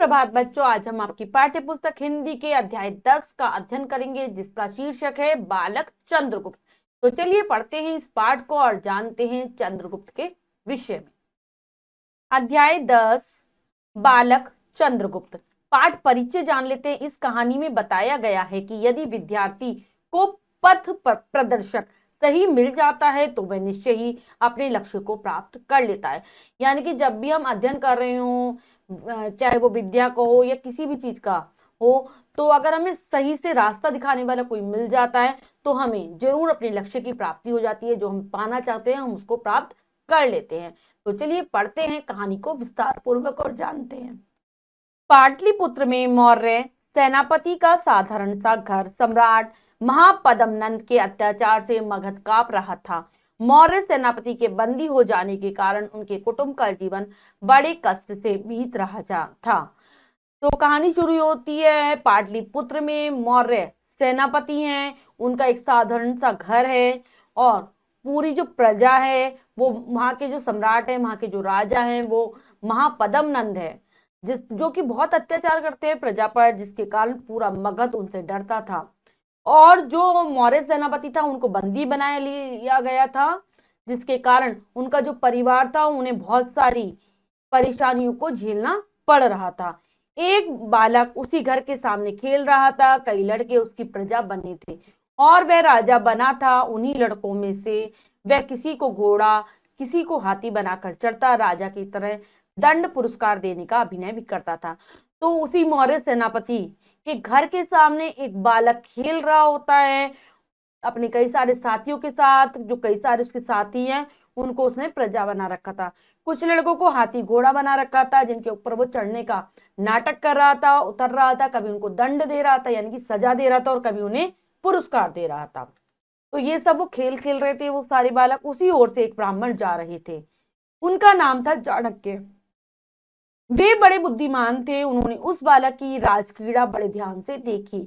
प्रभात बच्चों आज हम आपकी पाठ्य पुस्तक हिंदी के अध्याय 10 का अध्ययन करेंगे जिसका शीर्षक है बालक चंद्रगुप्त तो चलिए पढ़ते हैं इस पाठ को और जानते हैं चंद्रगुप्त के विषय में अध्याय 10 बालक चंद्रगुप्त पाठ परिचय जान लेते हैं इस कहानी में बताया गया है कि यदि विद्यार्थी को पथ पर प्रदर्शक सही मिल जाता है तो वह निश्चय ही अपने लक्ष्य को प्राप्त कर लेता है यानी कि जब भी हम अध्ययन कर रहे हों चाहे वो विद्या का हो या किसी भी चीज का हो तो अगर हमें सही से रास्ता दिखाने वाला कोई मिल जाता है तो हमें जरूर अपने लक्ष्य की प्राप्ति हो जाती है जो हम पाना चाहते हैं हम उसको प्राप्त कर लेते हैं तो चलिए पढ़ते हैं कहानी को विस्तार पूर्वक और जानते हैं पाटलिपुत्र में मौर्य सेनापति का साधारण सा घर सम्राट महापदमनंद के अत्याचार से मगध काप रहा था मौर्य सेनापति के बंदी हो जाने के कारण उनके कुटुंब का जीवन बड़े कष्ट से बीत रहा था तो कहानी शुरू होती है पाटलिपुत्र में मौर्य सेनापति हैं उनका एक साधारण सा घर है और पूरी जो प्रजा है वो वहाँ के जो सम्राट है वहाँ के जो राजा हैं वो महापदम नंद है जिस जो कि बहुत अत्याचार करते हैं प्रजा पर जिसके कारण पूरा मगध उनसे डरता था और जो मौर्य सेनापति था उनको बंदी बनाया लिया गया था जिसके कारण उनका जो परिवार था उन्हें बहुत सारी परेशानियों को झेलना पड़ रहा था एक बालक उसी घर के सामने खेल रहा था कई लड़के उसकी प्रजा बने थे और वह राजा बना था उन्हीं लड़कों में से वह किसी को घोड़ा किसी को हाथी बनाकर चढ़ता राजा की तरह दंड पुरस्कार देने का अभिनय भी करता था तो उसी मौर्य सेनापति कि घर के सामने एक बालक खेल रहा होता है अपने कई सारे साथियों के साथ जो कई सारे उसके साथी हैं उनको उसने प्रजा बना रखा था कुछ लड़कों को हाथी घोड़ा बना रखा था जिनके ऊपर वो चढ़ने का नाटक कर रहा था उतर रहा था कभी उनको दंड दे रहा था यानी कि सजा दे रहा था और कभी उन्हें पुरस्कार दे रहा था तो ये सब वो खेल खेल रहे थे वो सारे बालक उसी ओर से एक ब्राह्मण जा रहे थे उनका नाम था चाणक्य वे बड़े बुद्धिमान थे उन्होंने उस बालक की राजक्रीड़ा बड़े ध्यान से देखी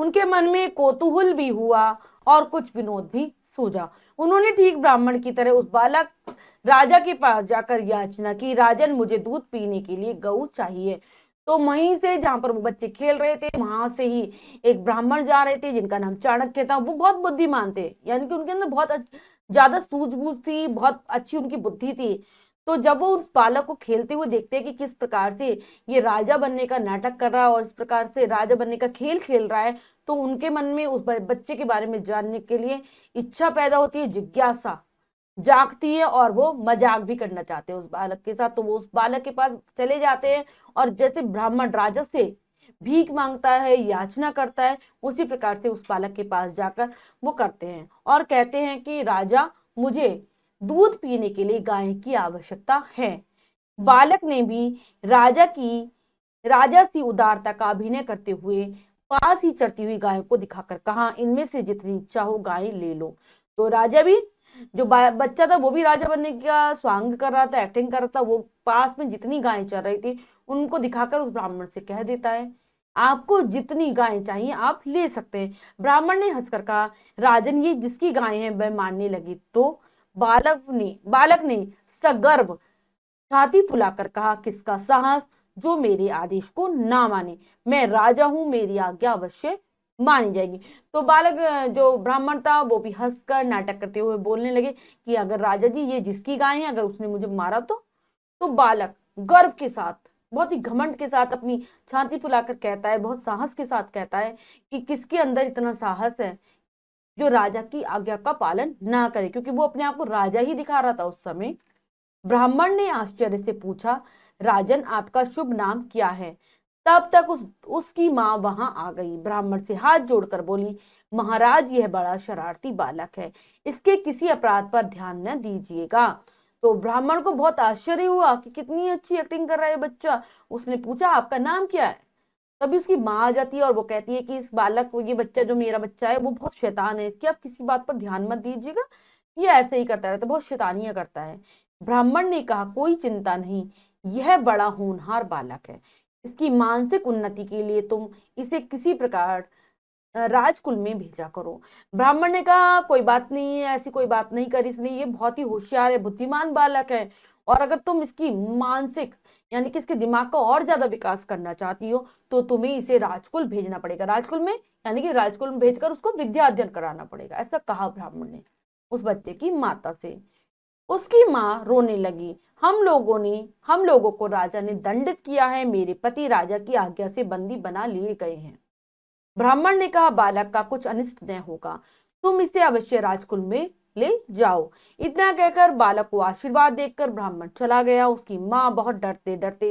उनके मन में कोतूहल भी हुआ और कुछ विनोद भी सूझा उन्होंने ठीक ब्राह्मण की तरह उस बालक राजा के पास जाकर याचना की राजन मुझे दूध पीने के लिए गऊ चाहिए तो वहीं से जहाँ पर वो बच्चे खेल रहे थे वहां से ही एक ब्राह्मण जा रहे थे जिनका नाम चाणक्य था वो बहुत बुद्धिमान थे यानी कि उनके अंदर बहुत ज्यादा सूझबूझ थी बहुत अच्छी उनकी बुद्धि थी तो जब वो उस बालक को खेलते हुए देखते हैं कि किस प्रकार से ये राजा बनने का नाटक कर रहा है और इस प्रकार से राजा बनने का खेल खेल रहा है तो उनके मन में उस बच्चे के बारे में जानने के लिए इच्छा पैदा होती है जिज्ञासा जागती है और वो मजाक भी करना चाहते हैं उस बालक के साथ तो वो उस बालक के पास चले जाते हैं और जैसे ब्राह्मण राजा से भीख मांगता है याचना करता है उसी प्रकार से उस बालक के पास जाकर वो करते हैं और कहते हैं कि राजा मुझे दूध पीने के लिए गाय की आवश्यकता है बालक ने भी राजा की राजा सी उदारता का अभिनय करते हुए पास ही चढ़ती हुई गाय को दिखाकर कहा इनमें से जितनी चाहो गाय ले लो तो राजा भी जो बच्चा था वो भी राजा बनने का स्वांग कर रहा था एक्टिंग कर रहा था वो पास में जितनी गायें चल रही थी उनको दिखाकर उस ब्राह्मण से कह देता है आपको जितनी गायें चाहिए आप ले सकते हैं ब्राह्मण ने हंसकर कहा राजन ये जिसकी गायें हैं वह मानने लगी तो बालक ने बालक ने सगर्व छाती फुलाकर कहा किसका साहस जो मेरे आदेश को ना माने मैं राजा हूं मेरी आज्ञा अवश्य मानी जाएगी तो बालक जो ब्राह्मण था वो भी हंसकर नाटक करते हुए बोलने लगे कि अगर राजा जी ये जिसकी गाय है अगर उसने मुझे मारा तो तो बालक गर्व के साथ बहुत ही घमंड के साथ अपनी छाती फुलाकर कहता है बहुत साहस के साथ कहता है कि किसके अंदर इतना साहस है जो राजा की आज्ञा का पालन ना करे क्योंकि वो अपने आप को राजा ही दिखा रहा था उस समय ब्राह्मण ने आश्चर्य से पूछा राजन आपका शुभ नाम क्या है तब तक उस उसकी माँ वहां आ गई ब्राह्मण से हाथ जोड़कर बोली महाराज यह बड़ा शरारती बालक है इसके किसी अपराध पर ध्यान न दीजिएगा तो ब्राह्मण को बहुत आश्चर्य हुआ कि कितनी अच्छी एक्टिंग कर रहा है बच्चा उसने पूछा आपका नाम क्या है तभी उसकी माँ आ जाती है और वो कहती है कि इस बालक को ये बच्चा जो मेरा बच्चा है वो बहुत शैतान है इसकी आप किसी बात पर ध्यान मत दीजिएगा ये ऐसे ही करता रहता है बहुत शैतानियाँ करता है ब्राह्मण ने कहा कोई चिंता नहीं यह बड़ा होनहार बालक है इसकी मानसिक उन्नति के लिए तुम इसे किसी प्रकार राजकुल में भेजा करो ब्राह्मण ने कहा कोई बात नहीं है ऐसी कोई बात नहीं करी इसने ये बहुत ही होशियार है बुद्धिमान बालक है और अगर तुम इसकी मानसिक यानी कि इसके दिमाग का और ज्यादा विकास करना चाहती हो तो तुम्हें इसे राजकुल भेजना पड़ेगा राजकुल में यानी कि राजकुल में भेजकर उसको विद्या अध्ययन कराना पड़ेगा ऐसा कहा ब्राह्मण ने उस बच्चे की माता से उसकी माँ रोने लगी हम लोगों ने हम लोगों को राजा ने दंडित किया है मेरे पति राजा की आज्ञा से बंदी बना लिए गए हैं ब्राह्मण ने कहा बालक का कुछ अनिष्ट न होगा तुम इसे अवश्य राजकुल में ले जाओ इतना कहकर बालक को आशीर्वाद देकर ब्राह्मण चला गया उसकी माँ बहुत डरते डरते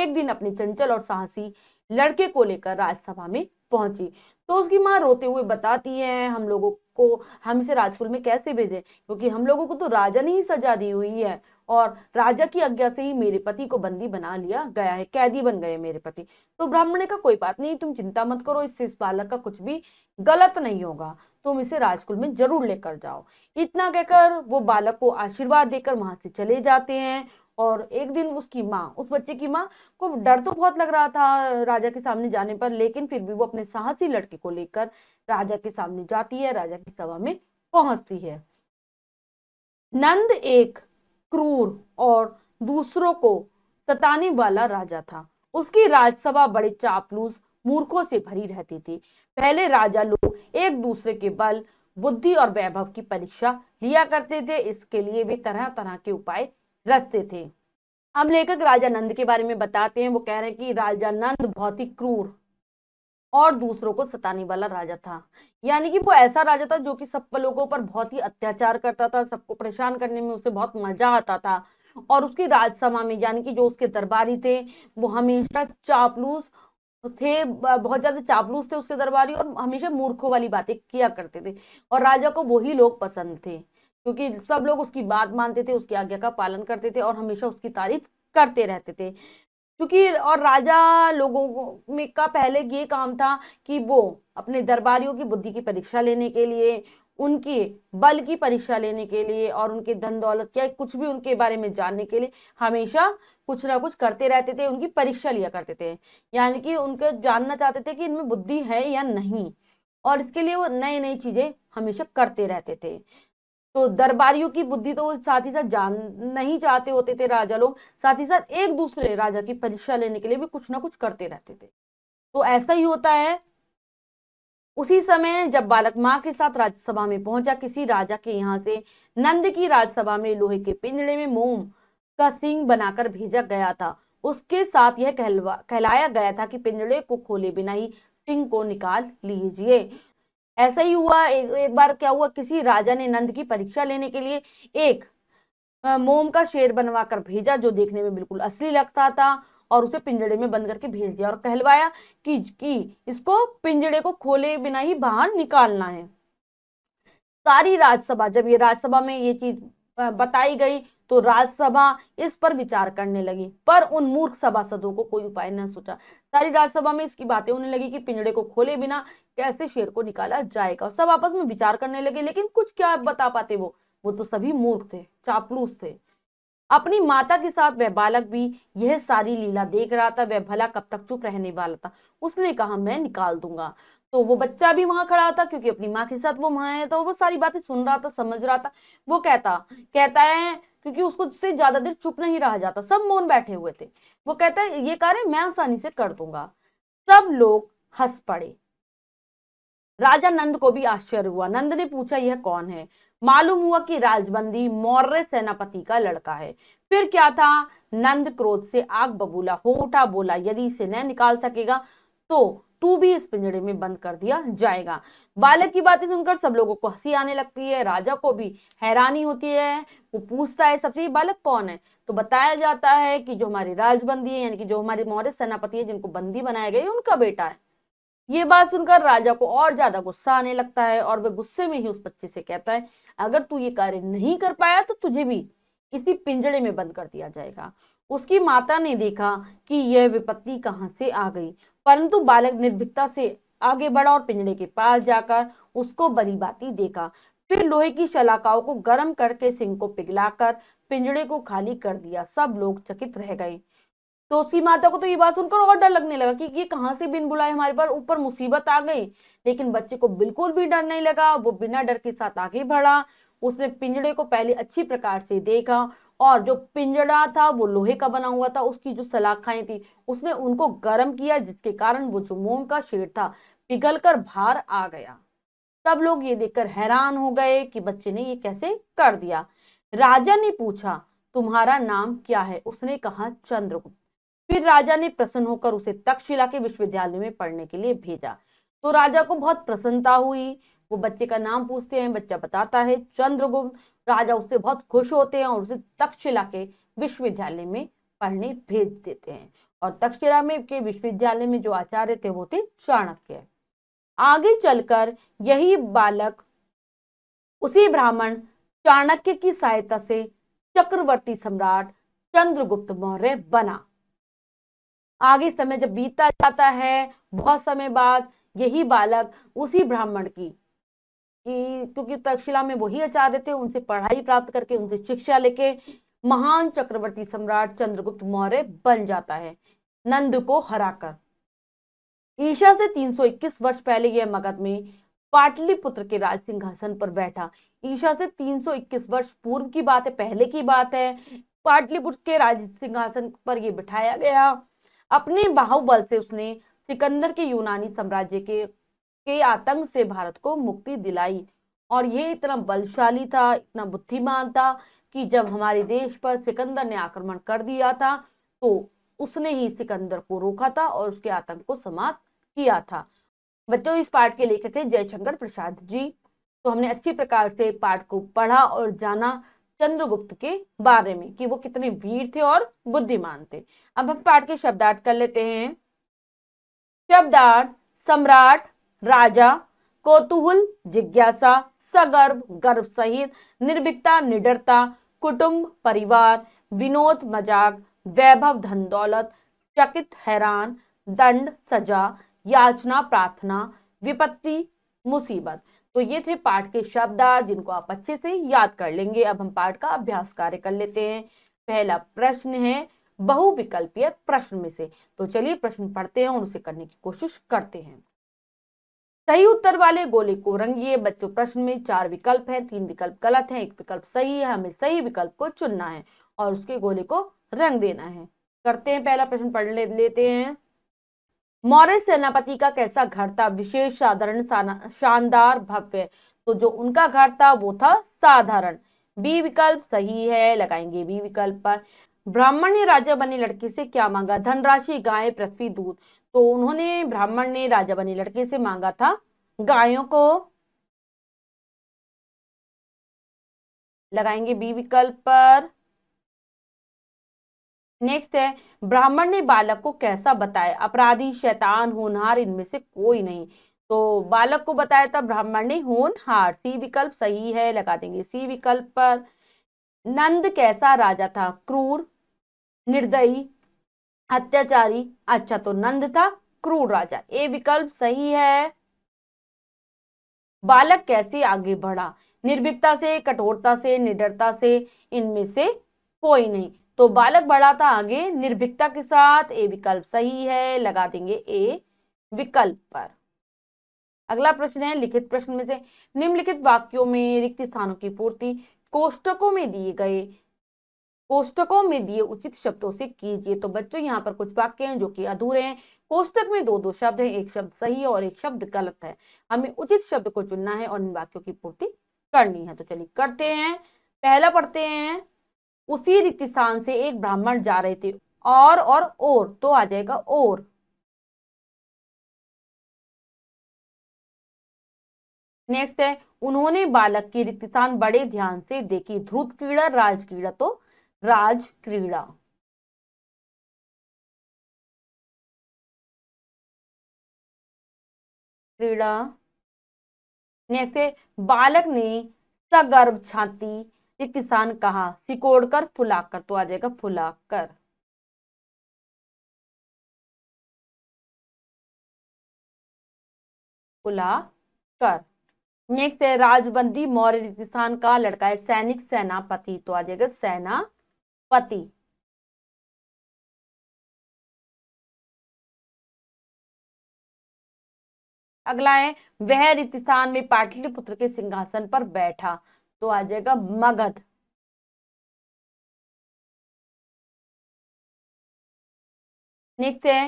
एक दिन अपने चंचल और साहसी लड़के को लेकर राजसभा में पहुंची तो उसकी माँ रोते हुए बताती है हम लोगों को हम इसे राजकुल में कैसे भेजें क्योंकि हम लोगों को तो राजा ने ही सजा दी हुई है और राजा की आज्ञा से ही मेरे पति को बंदी बना लिया गया है कैदी बन गए मेरे पति तो ब्राह्मण ने कहा कोई बात नहीं तुम चिंता मत करो इससे इस बालक का कुछ भी गलत नहीं होगा तुम इसे राजकुल में जरूर लेकर जाओ इतना कहकर वो बालक को आशीर्वाद देकर वहां से चले जाते हैं और एक दिन उसकी माँ उस बच्चे की माँ को डर तो बहुत लग रहा था राजा के सामने जाने पर लेकिन फिर भी वो अपने साहसी लड़के को लेकर राजा के सामने जाती है राजा की सभा में पहुंचती है नंद एक क्रूर और दूसरों को सताने वाला राजा था उसकी राजसभा बड़े चापलूस मूर्खों से भरी रहती थी पहले राजा लोग एक दूसरे के बल बुद्धि और वैभव की परीक्षा लिया करते थे इसके लिए भी तरह तरह के उपाय रचते थे अब लेखक राजा नंद के बारे में बताते हैं वो कह रहे हैं कि राजा नंद बहुत ही क्रूर और दूसरों को सताने वाला राजा था यानी कि वो ऐसा राजा था जो कि सब लोगों पर बहुत ही अत्याचार करता था सबको परेशान करने में उसे बहुत मजा आता था और उसकी राजसभा में यानी कि जो उसके दरबारी थे वो हमेशा चापलूस थे बहुत ज्यादा चापलूस थे उसके दरबारी और हमेशा मूर्खों वाली बातें किया करते थे और राजा को वही लोग पसंद थे क्योंकि सब लोग उसकी बात मानते थे उसकी आज्ञा का पालन करते थे और हमेशा उसकी तारीफ करते रहते थे क्योंकि और राजा लोगों में का पहले ये काम था कि वो अपने दरबारियों की बुद्धि की परीक्षा लेने के लिए उनके बल की परीक्षा लेने के लिए और उनके धन दौलत या कुछ भी उनके बारे में जानने के लिए हमेशा कुछ ना कुछ करते रहते थे उनकी परीक्षा लिया करते थे यानी कि उनके जानना चाहते थे कि इनमें बुद्धि है या नहीं और इसके लिए वो नई नई चीजें हमेशा करते रहते थे तो दरबारियों की बुद्धि तो साथ ही साथ जान नहीं चाहते होते थे राजा लोग साथ ही साथ एक दूसरे राजा की परीक्षा लेने के लिए भी कुछ ना कुछ करते रहते थे तो ऐसा ही होता है उसी समय जब बालक माँ के साथ राज्यसभा में पहुंचा किसी राजा के यहाँ से नंद की राज्यसभा में लोहे के पिंजड़े में मोम का सिंह बनाकर भेजा गया था उसके साथ यह कहलवा कहलाया गया था कि पिंजड़े को खोले बिना ही सिंह को निकाल लीजिए ऐसा ही हुआ एक, एक बार क्या हुआ किसी राजा ने नंद की परीक्षा लेने के लिए एक मोम का शेर बनवा कर भेजा जो देखने में बिल्कुल असली लगता था और उसे पिंजड़े में बंद करके भेज दिया और कहलवाया कि, कि इसको पिंजड़े को खोले बिना ही बाहर निकालना है सारी राज्यसभा जब ये राज्यसभा में ये चीज बताई गई तो राज्यसभा इस पर विचार करने लगी पर उन मूर्ख सभासदों को कोई उपाय न सोचा सारी राज्यसभा में इसकी बातें होने लगी कि पिंजड़े को खोले बिना कैसे शेर को निकाला जाएगा और सब आपस में विचार करने लगे लेकिन कुछ क्या बता पाते वो वो तो सभी मूर्ख थे चापलूस थे अपनी माता के साथ वह बालक भी यह सारी लीला देख रहा था वह भला कब तक चुप रहने वाला था उसने कहा मैं निकाल दूंगा तो वो बच्चा भी वहां खड़ा था क्योंकि अपनी माँ के साथ वो वहां आया था वो सारी बातें सुन रहा था समझ रहा था वो कहता कहता है क्योंकि उसको उससे ज्यादा देर चुप नहीं रहा जाता सब मौन बैठे हुए थे वो कहता है ये कार्य मैं आसानी से कर दूंगा सब लोग हंस पड़े राजा नंद को भी आश्चर्य हुआ नंद ने पूछा यह कौन है मालूम हुआ कि राजबंदी मौर्य सेनापति का लड़का है फिर क्या था नंद क्रोध से आग बबूला हो उठा बोला यदि इसे न निकाल सकेगा तो तू भी इस पिंजड़े में बंद कर दिया जाएगा बालक की बातें सुनकर सब लोगों को हंसी आने लगती है राजा को भी हैरानी होती है वो पूछता है सबसे बालक कौन है तो बताया जाता है कि जो हमारी राजबंदी है यानी कि जो हमारे मौर्य सेनापति है जिनको बंदी बनाया गया उनका बेटा है ये बात सुनकर राजा को और ज्यादा गुस्सा आने लगता है और वह गुस्से में ही उस बच्चे से कहता है अगर तू ये कार्य नहीं कर पाया तो तुझे भी इसी पिंजड़े में बंद कर दिया जाएगा उसकी माता ने देखा कि यह विपत्ति कहां से आ गई परंतु बालक निर्भीकता से आगे बढ़ा और पिंजरे के पास जाकर उसको बरी बाती देखा फिर लोहे की शलाकाओं को गर्म करके सिंह को पिघलाकर पिंजड़े को खाली कर दिया सब लोग चकित रह गए तो उसकी माता को तो ये बात सुनकर और डर लगने लगा कि ये कहाँ से बिन बुलाए हमारे पर ऊपर मुसीबत आ गई लेकिन बच्चे को बिल्कुल भी डर नहीं लगा वो बिना डर के साथ आगे बढ़ा उसने पिंजड़े को पहले अच्छी प्रकार से देखा और जो पिंजड़ा था वो लोहे का बना हुआ था उसकी जो सलाखाएं थी उसने उनको गर्म किया जिसके कारण वो जो मोम का शेर था पिघलकर बाहर आ गया सब लोग ये देखकर हैरान हो गए कि बच्चे ने ये कैसे कर दिया राजा ने पूछा तुम्हारा नाम क्या है उसने कहा चंद्रगुप्त फिर राजा ने प्रसन्न होकर उसे तक्षशिला के विश्वविद्यालय में पढ़ने के लिए भेजा तो राजा को बहुत प्रसन्नता हुई वो बच्चे का नाम पूछते हैं बच्चा बताता है चंद्रगुप्त राजा उससे बहुत खुश होते हैं और उसे तक्षशिला के विश्वविद्यालय में पढ़ने भेज देते हैं और तक्षशिला में के विश्वविद्यालय में जो आचार्य थे वो थे चाणक्य आगे चलकर यही बालक उसी ब्राह्मण चाणक्य की सहायता से चक्रवर्ती सम्राट चंद्रगुप्त मौर्य बना आगे समय जब बीतता जाता है बहुत समय बाद यही बालक उसी ब्राह्मण की कि क्योंकि तक्षशिला में वही आचार्य थे उनसे पढ़ाई प्राप्त करके उनसे शिक्षा लेके महान चक्रवर्ती सम्राट चंद्रगुप्त मौर्य बन जाता है नंद को हराकर ईशा से 321 वर्ष पहले यह मगध में पाटलिपुत्र के राज सिंहासन पर बैठा ईशा से 321 वर्ष पूर्व की बात है पहले की बात है पाटलिपुत्र के राज सिंहासन पर यह बिठाया गया अपने बाहुबल से उसने सिकंदर के यूनानी साम्राज्य के के आतंक से भारत को मुक्ति दिलाई और ये इतना बलशाली था इतना बुद्धिमान था कि जब हमारे देश पर सिकंदर ने आक्रमण कर दिया था तो उसने ही सिकंदर को रोका था और उसके आतंक को समाप्त किया था बच्चों इस पाठ के लेखक है जयशंकर प्रसाद जी तो हमने अच्छी प्रकार से पाठ को पढ़ा और जाना चंद्रगुप्त के बारे में कि वो कितने वीर थे और बुद्धिमान थे अब हम पाठ के शब्दार्थ कर लेते हैं शब्दार्थ सम्राट राजा कौतूहल जिज्ञासा सगर्भ गर्भ सहित निर्भिकता निडरता कुटुंब परिवार विनोद मजाक वैभव धन दौलत चकित हैरान दंड सजा याचना प्रार्थना विपत्ति मुसीबत तो ये थे पाठ के शब्द जिनको आप अच्छे से याद कर लेंगे अब हम पाठ का अभ्यास कार्य कर लेते हैं पहला प्रश्न है बहुविकल्पीय प्रश्न में से तो चलिए प्रश्न पढ़ते हैं और उसे करने की कोशिश करते हैं सही उत्तर वाले गोले को रंगिए बच्चों प्रश्न में चार विकल्प हैं तीन विकल्प गलत हैं एक विकल्प सही है हमें सही विकल्प को चुनना है और उसके गोले को रंग देना है करते हैं पहला प्रश्न पढ़ ले, लेते हैं मौर्य सेनापति का कैसा घर था विशेष साधारण शानदार भव्य तो जो उनका घर था वो था साधारण बी विकल्प सही है लगाएंगे बी विकल्प पर ब्राह्मण ने राजा बने लड़की से क्या मांगा धनराशि गाय पृथ्वी दूध तो उन्होंने ब्राह्मण ने राजा बनी लड़के से मांगा था गायों को लगाएंगे बी विकल्प पर नेक्स्ट है ब्राह्मण ने बालक को कैसा बताया अपराधी शैतान होनहार इनमें से कोई नहीं तो बालक को बताया था ब्राह्मण ने होनहार सी विकल्प सही है लगा देंगे सी विकल्प पर नंद कैसा राजा था क्रूर निर्दयी अत्याचारी अच्छा तो नंद था क्रूर राजा ए विकल्प सही है बालक कैसे आगे बढ़ा निर्भीकता से कठोरता से निडरता से इनमें से कोई नहीं तो बालक बढ़ा था आगे निर्भीकता के साथ ए विकल्प सही है लगा देंगे ए विकल्प पर अगला प्रश्न है लिखित प्रश्न में से निम्नलिखित वाक्यों में रिक्त स्थानों की पूर्ति कोष्टकों में दिए गए कोष्टकों में दिए उचित शब्दों से कीजिए तो बच्चों यहाँ पर कुछ वाक्य हैं जो कि अधूरे हैं कोष्टक में दो दो शब्द हैं एक शब्द सही है और एक शब्द गलत है हमें उचित शब्द को चुनना है और इन वाक्यों की पूर्ति करनी है तो चलिए करते हैं पहला पढ़ते हैं उसी रिक्त से एक ब्राह्मण जा रहे थे और और और तो आ जाएगा और नेक्स्ट है उन्होंने बालक की रिक्तिसान बड़े ध्यान से देखी ध्रुत कीड़ा राज कीड़ा तो राज क्रीड़ा क्रीड़ा नेक्स्ट है बालक ने सगर्भ छाती ये किसान कहा सिकोड़ कर फुलाकर तो आ जाएगा फुलाकर फुला कर नेक्स्ट है राजबंदी मौर्य किसान का लड़का है सैनिक सेनापति तो आ जाएगा सेना पति अगला है वह रितिस्थान में पाटलिपुत्र के सिंहासन पर बैठा तो आ जाएगा मगध नेक्स्ट है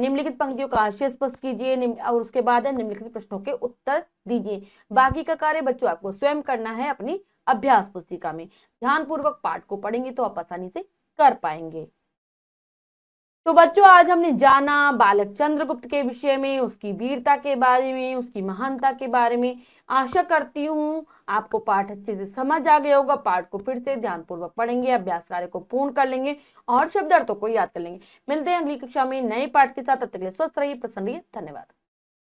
निम्नलिखित पंक्तियों का आशय स्पष्ट कीजिए और उसके बाद है निम्नलिखित प्रश्नों के उत्तर दीजिए बाकी का कार्य बच्चों आपको स्वयं करना है अपनी अभ्यास पुस्तिका में ध्यानपूर्वक पाठ को पढ़ेंगे तो आप आसानी से कर पाएंगे तो बच्चों आज हमने जाना बालक चंद्रगुप्त के विषय में उसकी वीरता के बारे में उसकी महानता के बारे में आशा करती हूँ आपको पाठ अच्छे से समझ आ गया होगा पाठ को फिर से ध्यानपूर्वक पढ़ेंगे अभ्यास कार्य को पूर्ण कर लेंगे और शब्दार्थों को याद कर लेंगे मिलते हैं अगली कक्षा में नए पाठ के साथ अब तक स्वस्थ रहिए प्रसन्न रहिए धन्यवाद